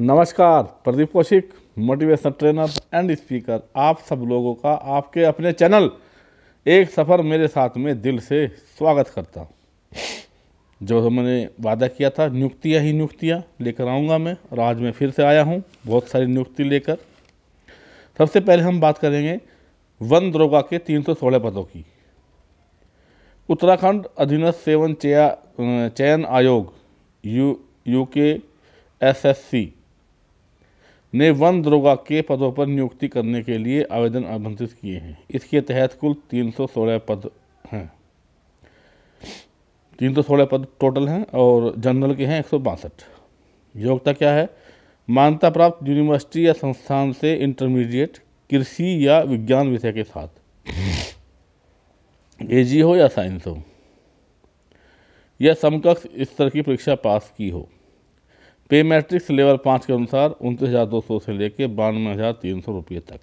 नमस्कार Pradeep Kaushik motivation trainer and speaker आप सब लोगों का आपके अपने चैनल एक सफ़र मेरे साथ में दिल से स्वागत करता हूँ जो मैंने वादा किया था नियुक्तियाँ ही नियुक्तियाँ लेकर आऊँगा मैं और आज मैं फिर से आया हूँ बहुत सारी नियुक्ति लेकर सबसे पहले हम बात करेंगे वन द्रोगा के तीन सौ सोलह पदों की उत्तराखंड अधीनस्थ सेवन चयन आयोग U U K S S C ने वन दरोगा के पदों पर नियुक्ति करने के लिए आवेदन आमंत्रित किए हैं इसके तहत कुल तीन सौ सोलह पद हैं तीन सौ सोलह पद टोटल हैं और जनरल के हैं एक सौ बासठ योग्यता क्या है मान्यता प्राप्त यूनिवर्सिटी या संस्थान से इंटरमीडिएट कृषि या विज्ञान विषय के साथ ए हो या साइंस हो या समकक्ष स्तर की परीक्षा पास की हो पे मैट्रिक्स लेवल पाँच के अनुसार उनतीस हज़ार दो सौ से लेकर बानवे हज़ार तीन सौ रुपये तक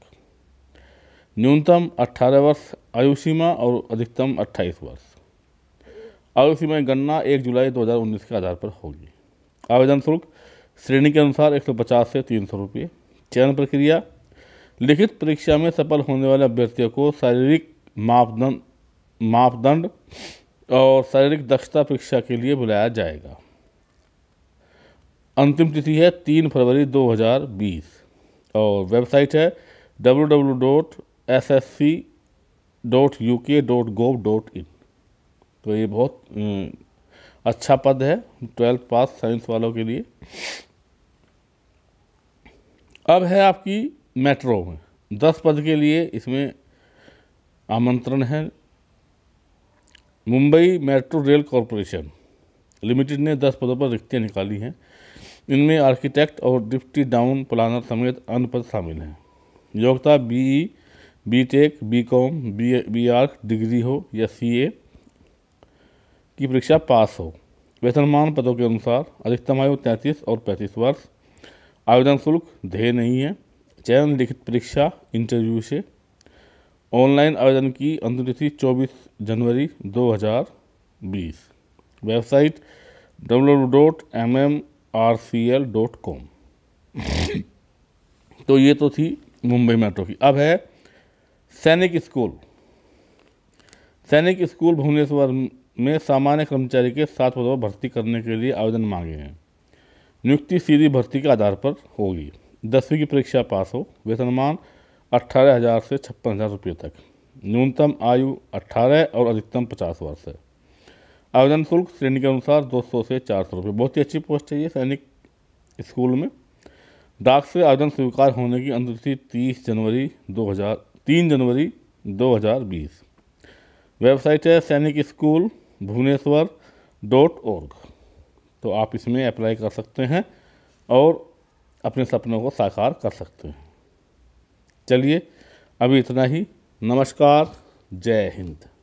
न्यूनतम अट्ठारह वर्ष आयु सीमा और अधिकतम अट्ठाईस वर्ष आयु सीमा की गणना एक जुलाई दो हज़ार उन्नीस के आधार पर होगी आवेदन शुल्क श्रेणी के अनुसार एक सौ पचास से तीन सौ रुपये चयन प्रक्रिया लिखित परीक्षा में सफल होने वाले अभ्यर्थियों को शारीरिक मापदंड मापदंड और शारीरिक दक्षता परीक्षा के लिए बुलाया जाएगा अंतिम तिथि है तीन फरवरी 2020 और वेबसाइट है W W dot S S C dot dot gov dot in तो ये बहुत हम्म, अच्छा पद है ट्वेल्थ पास साइंस वालों के लिए अब है आपकी मेट्रो में दस पद के लिए इसमें आमंत्रण है Mumbai metro rail corporation limited ने दस पदों पर रिक्तियाँ निकाली हैं इनमें आर्किटेक्ट और डिप्टी डाउन प्लानर समेत अन्य पद शामिल हैं योग्यता B E B tech B com B B R degree हो या सी ए की परीक्षा पास हो वेतनमान पदों के अनुसार अधिकतम आयु तैंतीस और पैंतीस वर्ष आवेदन शुल्क ध्येय नहीं है चयन लिखित परीक्षा इंटरव्यू से ऑनलाइन आवेदन की अंतिम तिथि चौबीस जनवरी 2020 website W dot M M R C L dot com तो ये तो थी मुंबई मेट्रो की अब है सैनिक स्कूल सैनिक स्कूल भुवनेश्वर में सामान्य कर्मचारी के सात पदों पर भर्ती करने के लिए आवेदन मांगे हैं नियुक्ति सीधी भर्ती के आधार पर होगी दसवीं की परीक्षा पास हो वेतनमान अट्ठारह हज़ार से छप्पन हज़ार रुपये तक न्यूनतम आयु अट्ठारह और अधिकतम पचास वर्ष है आवेदन शुल्क श्रेणी के अनुसार दो सौ से चार सौ रुपये बहुत ही अच्छी पोस्ट है ये सैनिक स्कूल में डाक से आवेदन स्वीकार होने की अंतिम तीस जनवरी दो हज़ार तीन जनवरी दो हज़ार बीस वेबसाइट है सैनिक स्कूल भुवनेश्वर डॉट ऑर्ग तो आप इसमें अप्लाई कर सकते हैं और अपने सपनों को साकार कर सकते हैं चलिए अभी इतना ही नमस्कार जय हिंद